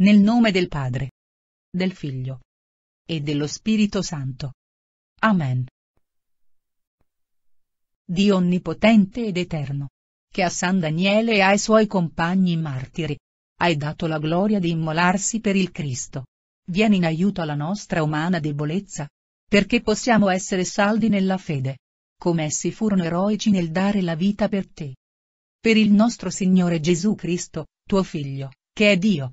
Nel nome del Padre, del Figlio e dello Spirito Santo. Amen. Dio onnipotente ed eterno, che a San Daniele e ai suoi compagni martiri, hai dato la gloria di immolarsi per il Cristo. Vieni in aiuto alla nostra umana debolezza, perché possiamo essere saldi nella fede, come essi furono eroici nel dare la vita per te. Per il nostro Signore Gesù Cristo, tuo Figlio, che è Dio,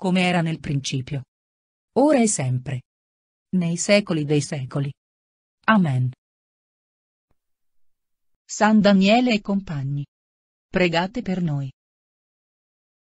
come era nel principio. Ora e sempre. Nei secoli dei secoli. Amen. San Daniele e compagni. Pregate per noi.